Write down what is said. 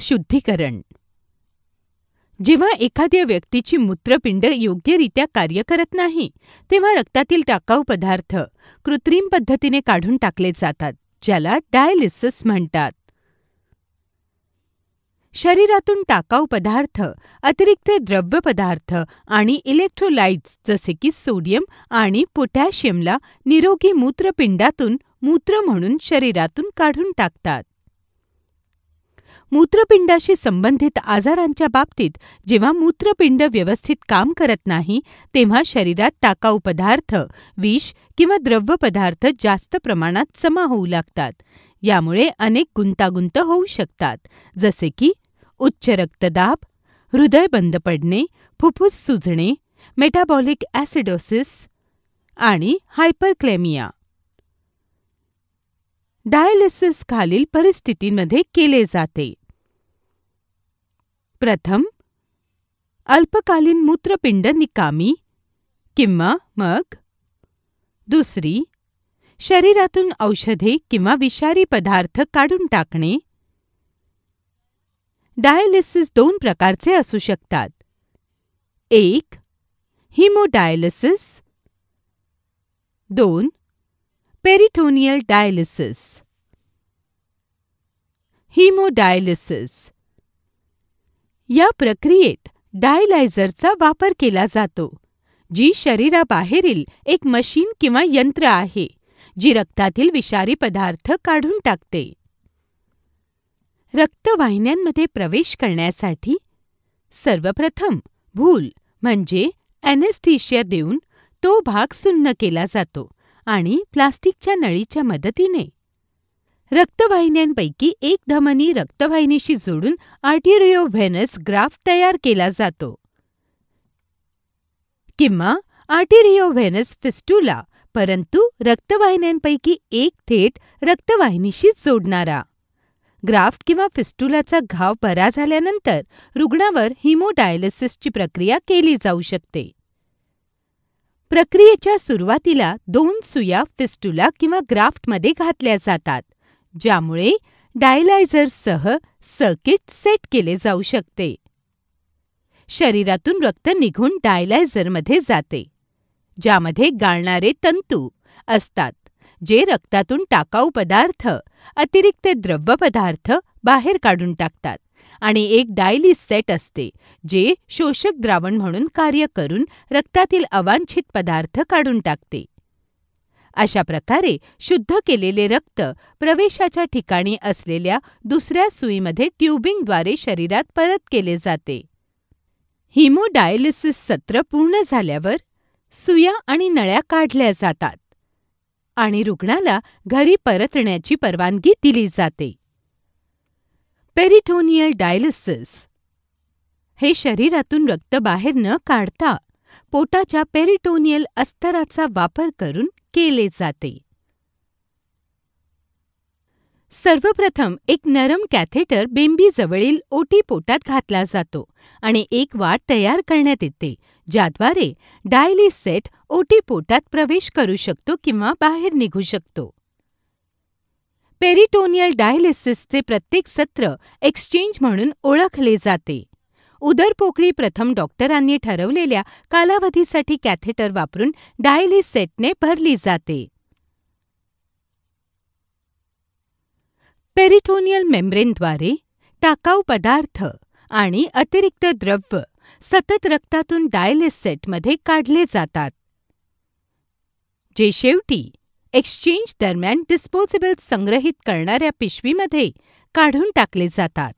शुद्धीकरण जेव्हा एखाद्या व्यक्तीची मूत्रपिंड योग्यरित्या कार्य करत नाही तेव्हा रक्तातील टाकाऊ पदार्थ कृत्रिम पद्धतीने काढून टाकले जातात ज्याला डायलिसिस म्हणतात शरीरातून टाकाऊ पदार्थ अतिरिक्त द्रव्य पदार्थ आणि इलेक्ट्रोलाइट्स जसे की सोडियम आणि पोटॅशियमला निरोगी मूत्रपिंडातून मूत्र म्हणून शरीरातून काढून टाकतात मूत्रपिंडाशी संबंधित आजारांच्या बाबतीत जेव्हा मूत्रपिंड व्यवस्थित काम करत नाही तेव्हा शरीरात टाकाऊ पदार्थ विष किंवा द्रव्य पदार्थ जास्त प्रमाणात जमा होऊ लागतात यामुळे अनेक गुंतागुंत होऊ शकतात जसे की उच्च रक्तदाब हृदय बंद पडणे फुफ्फुस सुजणे मेटाबॉलिक ॲसिडोसिस आणि हायपरक्लेमिया डायलिसिस खालील परिस्थितींमध्ये केले जाते प्रथम अल्पकालीन मूत्रपिंड निकामी किंवा मग दुसरी शरीरातून औषधे किंवा विषारी पदार्थ काढून टाकणे डायलिसिस दोन प्रकारचे असू शकतात एक हिमोडायलिसिस दोन Peritoneal dialysis, हिमोडायलिसिस या प्रक्रियेत डायलायझरचा वापर केला जातो जी शरीराबाहेरील एक मशीन किंवा यंत्र आहे जी रक्तातील विषारी पदार्थ काढून टाकते रक्तवाहिन्यांमध्ये प्रवेश करण्यासाठी सर्वप्रथम भूल म्हणजे ॲनेस्थेशिया देऊन तो भाग सुन्न केला जातो आणि प्लास्टिकच्या नळीच्या मदतीने रक्तवाहिन्यांपैकी एक धमनी रक्तवाहिनीशी जोडून व्हेनस ग्राफ्ट तयार केला जातो किंवा व्हेनस फिस्टुला परंतु रक्तवाहिन्यांपैकी एक थेट रक्तवाहिनीशीच जोडणारा ग्राफ्ट किंवा फिस्टुलाचा घाव बरा झाल्यानंतर रुग्णावर हिमोडायलिसिसची प्रक्रिया केली जाऊ शकते प्रक्रियेच्या सुरुवातीला दोन सुया फिस्टुला किंवा ग्राफ्टमध्ये घातल्या जातात ज्यामुळे डायलायझरसह सर्किट सेट केले जाऊ शकते शरीरातून रक्त निघून डायलायझरमध्ये जाते ज्यामध्ये गाळणारे तंतू असतात जे रक्तातून टाकाऊ पदार्थ अतिरिक्त पदार्थ बाहेर काढून टाकतात आणि एक डायलिस सेट असते जे शोषक द्रावण म्हणून कार्य करून रक्तातील अवांछित पदार्थ काढून टाकते अशा प्रकारे शुद्ध केलेले रक्त प्रवेशाच्या ठिकाणी असलेल्या दुसऱ्या सुईमध्ये ट्यूबिंगद्वारे शरीरात परत केले जाते हिमोडायलिसिस सत्र पूर्ण झाल्यावर सुया आणि नळ्या काढल्या जातात आणि रुग्णाला घरी परतण्याची परवानगी दिली जाते पेरिटोनियल डायलिसिस हे शरीरातून रक्त बाहेर न काढता पोटाच्या पेरिटोनियल अस्तराचा वापर करून केले जाते सर्वप्रथम एक नरम कॅथेटर बेंबीजवळील ओटी पोटात घातला जातो आणि एक वाट तयार करण्यात येते ज्याद्वारे डायलिसेट ओटी पोटात प्रवेश करू शकतो किंवा बाहेर निघू शकतो पेरिटोनियल डायलिसिसचे प्रत्येक सत्र एक्सचेंज म्हणून ओळखले जाते उदरपोकळी प्रथम डॉक्टरांनी ठरवलेल्या कालावधीसाठी कॅथेटर वापरून डायलिस सेटने भरली जाते पेरिटोनियल मेम्ब्रेनद्वारे टाकाऊ पदार्थ आणि अतिरिक्त द्रव्य सतत रक्तातून डायलिस सेटमध्ये काढले जातात जे शेवटी एक्सचेंज दरम्यान डिस्पोजेबल संग्रहित करणाऱ्या पिशवीमध्ये काढून टाकले जातात